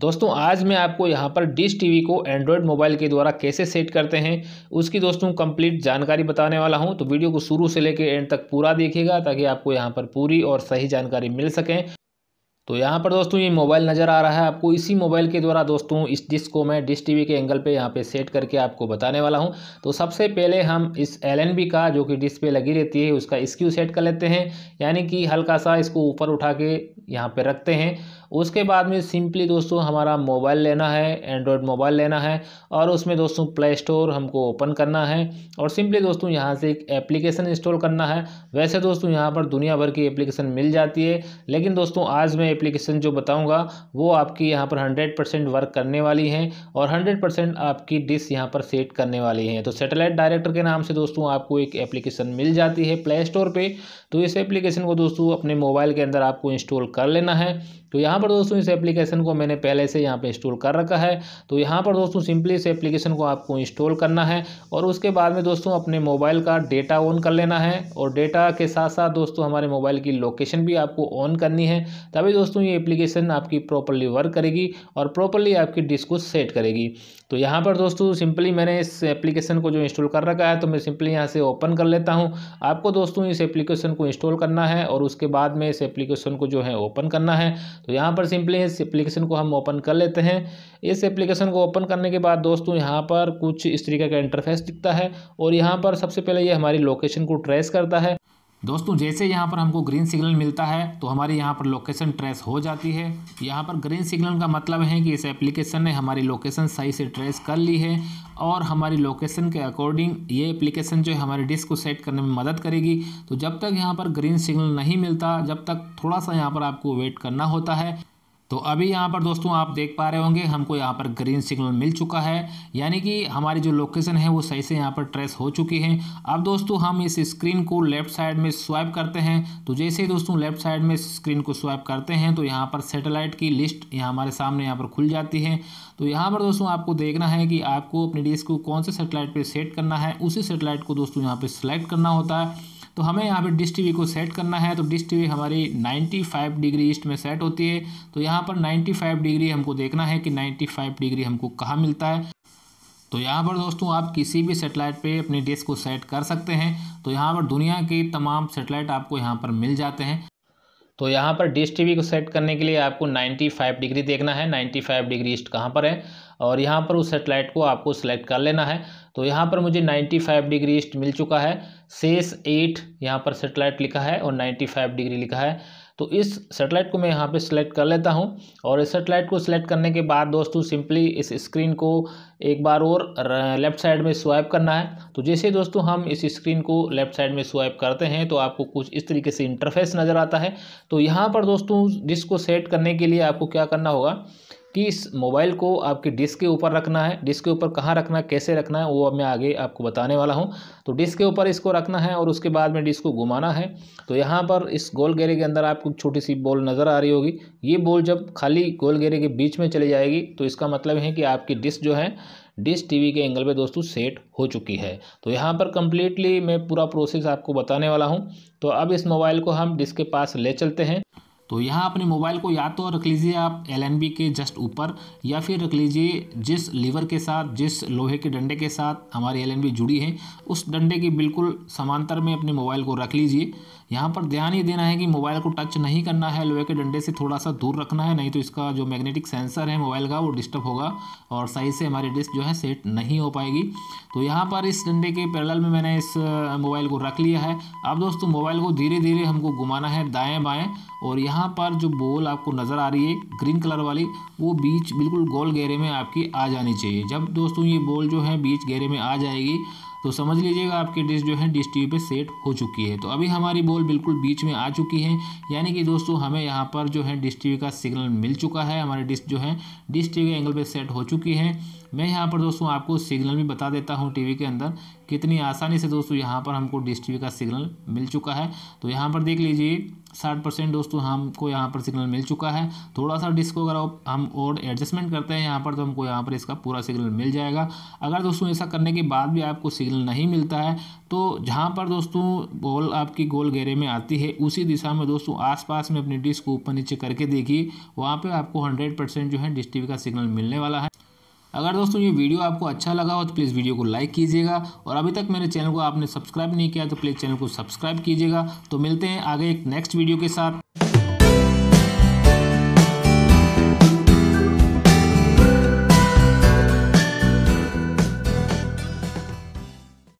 दोस्तों आज मैं आपको यहाँ पर डिश टीवी को एंड्रॉयड मोबाइल के द्वारा कैसे सेट करते हैं उसकी दोस्तों कंप्लीट जानकारी बताने वाला हूँ तो वीडियो को शुरू से लेकर एंड तक पूरा देखिएगा ताकि आपको यहाँ पर पूरी और सही जानकारी मिल सके तो यहाँ पर दोस्तों ये मोबाइल नज़र आ रहा है आपको इसी मोबाइल के द्वारा दोस्तों इस डिस्क को मैं डिश टीवी के एंगल पे यहाँ पे सेट करके आपको बताने वाला हूँ तो सबसे पहले हम इस एलएनबी का जो कि डिस्प्ले पे लगी रहती है उसका स्क्यू सेट कर लेते हैं यानी कि हल्का सा इसको ऊपर उठा के यहाँ पर रखते हैं उसके बाद में सिंपली दोस्तों हमारा मोबाइल लेना है एंड्रॉयड मोबाइल लेना है और उसमें दोस्तों प्ले स्टोर हमको ओपन करना है और सिंपली दोस्तों यहाँ से एक एप्लीकेशन इंस्टॉल करना है वैसे दोस्तों यहाँ पर दुनिया भर की एप्लीकेशन मिल जाती है लेकिन दोस्तों आज मैं एप्लीकेशन जो बताऊँगा वो आपकी यहाँ पर हंड्रेड परसेंट वर्क करने वाली हैं और हंड्रेड परसेंट आपकी डिस यहाँ पर सेट करने वाली हैं तो सेटेलाइट डायरेक्टर के नाम से दोस्तों आपको एक एप्लीकेशन मिल जाती है प्ले स्टोर पर तो इस एप्लीकेशन को दोस्तों अपने मोबाइल के अंदर आपको इंस्टॉल कर लेना है तो यहाँ पर दोस्तों इस एप्लीकेशन को मैंने पहले से यहाँ पे इंस्टॉल कर रखा है तो यहाँ पर दोस्तों सिंपली इस एप्लीकेशन को आपको इंस्टॉल करना है और उसके बाद में दोस्तों अपने मोबाइल का डेटा ऑन कर लेना है और डेटा के साथ साथ दोस्तों हमारे मोबाइल की लोकेशन भी आपको ऑन करनी है तभी दोस्तों ये एप्लीकेशन आपकी प्रॉपरली वर्क करेगी और प्रॉपरली आपकी डिस्क को सेट करेगी तो यहाँ पर दोस्तों सिंपली मैंने इस एप्लीकेशन को जो इंस्टॉल कर रखा है तो मैं सिंपली यहाँ से ओपन कर लेता हूँ आपको दोस्तों इस एप्लीकेशन को इंस्टॉल करना है और उसके बाद में इस एप्लीकेशन को जो है ओपन करना है तो यहाँ पर सिंपली इस एप्लीकेशन को हम ओपन कर लेते हैं इस एप्लीकेशन को ओपन करने के बाद दोस्तों यहाँ पर कुछ इस तरीके का इंटरफेस दिखता है और यहाँ पर सबसे पहले ये हमारी लोकेशन को ट्रेस करता है दोस्तों जैसे यहाँ पर हमको ग्रीन सिग्नल मिलता है तो हमारी यहाँ पर लोकेशन ट्रेस हो जाती है यहाँ पर ग्रीन सिग्नल का मतलब है कि इस एप्लीकेशन ने हमारी लोकेशन सही से ट्रेस कर ली है और हमारी लोकेशन के अकॉर्डिंग ये एप्लीकेशन जो है हमारे डिस्क को सेट करने में मदद करेगी तो जब तक यहाँ पर ग्रीन सिग्नल नहीं मिलता जब तक थोड़ा सा यहाँ पर आपको वेट करना होता है तो अभी यहाँ पर दोस्तों आप देख पा रहे होंगे हमको यहाँ पर ग्रीन सिग्नल मिल चुका है यानी कि हमारी जो लोकेशन है वो सही से यहाँ पर ट्रेस हो चुकी है अब दोस्तों हम इस स्क्रीन को लेफ्ट साइड में स्वाइप करते हैं तो जैसे ही दोस्तों लेफ्ट साइड में स्क्रीन को स्वाइप करते हैं तो यहाँ पर सेटेलाइट की लिस्ट यहाँ हमारे सामने यहाँ पर खुल जाती है तो यहाँ पर दोस्तों आपको देखना है कि आपको अपनी डिश को कौन से सेटेलाइट पर सेट करना है उसी सेटेलाइट को दोस्तों यहाँ पर सेलेक्ट करना होता है तो हमें यहाँ पे डिश टी को सेट करना है तो डिस्ट टी हमारी 95 डिग्री ईस्ट में सेट होती है तो यहाँ पर 95 डिग्री हमको देखना है कि 95 डिग्री हमको कहाँ मिलता है तो यहाँ पर दोस्तों आप किसी भी सेटेलाइट पे अपने डिस्क को सेट कर सकते हैं तो यहाँ पर दुनिया के तमाम सेटेलाइट आपको यहाँ पर मिल जाते हैं तो यहाँ पर डिश टी को सेट करने के लिए आपको 95 डिग्री देखना है 95 डिग्री ईस्ट कहाँ पर है और यहाँ पर उस सेटेलाइट को आपको सेलेक्ट कर लेना है तो यहाँ पर मुझे 95 डिग्री ईस्ट मिल चुका है शेष एट यहाँ पर सेटेलाइट लिखा है और 95 डिग्री लिखा है तो इस सेटेलाइट को मैं यहाँ पे सिलेक्ट कर लेता हूँ और इस सेटेलाइट को सिलेक्ट करने के बाद दोस्तों सिंपली इस स्क्रीन को एक बार और लेफ्ट साइड में स्वाइप करना है तो जैसे दोस्तों हम इस स्क्रीन को लेफ्ट साइड में स्वाइप करते हैं तो आपको कुछ इस तरीके से इंटरफेस नज़र आता है तो यहाँ पर दोस्तों जिसको सेट करने के लिए आपको क्या करना होगा कि इस मोबाइल को आपकी डिस्क के ऊपर रखना है डिस्क के ऊपर कहाँ रखना है कैसे रखना है वो अब मैं आगे आपको बताने वाला हूँ तो डिस्क के ऊपर इसको रखना है और उसके बाद में डिस्क को घुमाना है तो यहाँ पर इस गोल गेरे के अंदर आपको छोटी सी बॉल नज़र आ रही होगी ये बॉल जब खाली गोल गेरे के बीच में चली जाएगी तो इसका मतलब है कि आपकी डिस्क जो है डिश टीवी के एंगल पे दोस्तों सेट हो चुकी है तो यहाँ पर कम्प्लीटली मैं पूरा प्रोसेस आपको बताने वाला हूँ तो अब इस मोबाइल को हम डिस्क के पास ले चलते हैं तो यहाँ अपने मोबाइल को या तो रख लीजिए आप एल के जस्ट ऊपर या फिर रख लीजिए जिस लीवर के साथ जिस लोहे के डंडे के साथ हमारी एल जुड़ी है उस डंडे की बिल्कुल समांतर में अपने मोबाइल को रख लीजिए यहाँ पर ध्यान ये देना है कि मोबाइल को टच नहीं करना है लोहे के डंडे से थोड़ा सा दूर रखना है नहीं तो इसका जो मैग्नेटिक सेंसर है मोबाइल का वो डिस्टर्ब होगा और सही से हमारी डिस्क जो है सेट नहीं हो पाएगी तो यहाँ पर इस डंडे के पैरल में मैंने इस मोबाइल को रख लिया है अब दोस्तों मोबाइल को धीरे धीरे हमको घुमाना है दाएँ बाएँ और यहाँ पर जो बोल आपको नज़र आ रही है ग्रीन कलर वाली वो बीच बिल्कुल गोल गहरे में आपकी आ जानी चाहिए जब दोस्तों ये बोल जो है बीच गहरे में आ जाएगी तो समझ लीजिएगा आपकी डिश जो है डिश टी पे सेट हो चुकी है तो अभी हमारी बॉल बिल्कुल बीच में आ चुकी है यानी कि दोस्तों हमें यहाँ पर जो है डिश टी का सिग्नल मिल चुका है हमारी डिश जो है डिश टी एंगल पर सेट हो चुकी है मैं यहाँ पर दोस्तों आपको सिग्नल भी बता देता हूँ टीवी के अंदर कितनी आसानी से दोस्तों यहाँ पर हमको डिश टी का सिग्नल मिल चुका है तो यहाँ पर देख लीजिए साठ परसेंट दोस्तों हमको यहाँ पर सिग्नल मिल चुका है थोड़ा सा डिस्क को अगर हम और एडजस्टमेंट करते हैं यहाँ पर तो हमको यहाँ पर इसका पूरा सिग्नल मिल जाएगा अगर दोस्तों ऐसा करने के बाद भी आपको सिग्नल नहीं मिलता है तो जहाँ पर दोस्तों बॉल आपकी गोल घेरे में आती है उसी दिशा में दोस्तों आसपास में अपनी डिस्क को ऊपर नीचे करके देखिए वहाँ पर आपको हंड्रेड जो है डिश टीवी का सिग्नल मिलने वाला है अगर दोस्तों ये वीडियो आपको अच्छा लगा हो तो प्लीज़ वीडियो को लाइक कीजिएगा और अभी तक मेरे चैनल को आपने सब्सक्राइब नहीं किया तो प्लीज़ चैनल को सब्सक्राइब कीजिएगा तो मिलते हैं आगे एक नेक्स्ट वीडियो के साथ